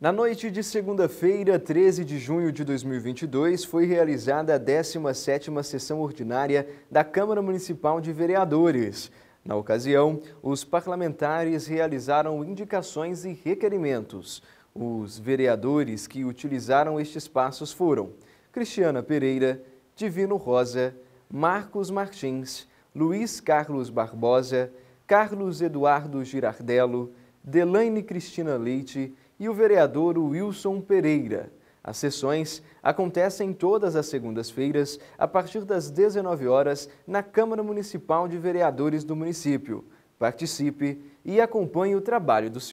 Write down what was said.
Na noite de segunda-feira, 13 de junho de 2022, foi realizada a 17ª sessão ordinária da Câmara Municipal de Vereadores. Na ocasião, os parlamentares realizaram indicações e requerimentos. Os vereadores que utilizaram estes passos foram Cristiana Pereira, Divino Rosa, Marcos Martins, Luiz Carlos Barbosa, Carlos Eduardo Girardello, Delaine Cristina Leite, e o vereador Wilson Pereira. As sessões acontecem todas as segundas-feiras, a partir das 19 horas, na Câmara Municipal de Vereadores do município. Participe e acompanhe o trabalho do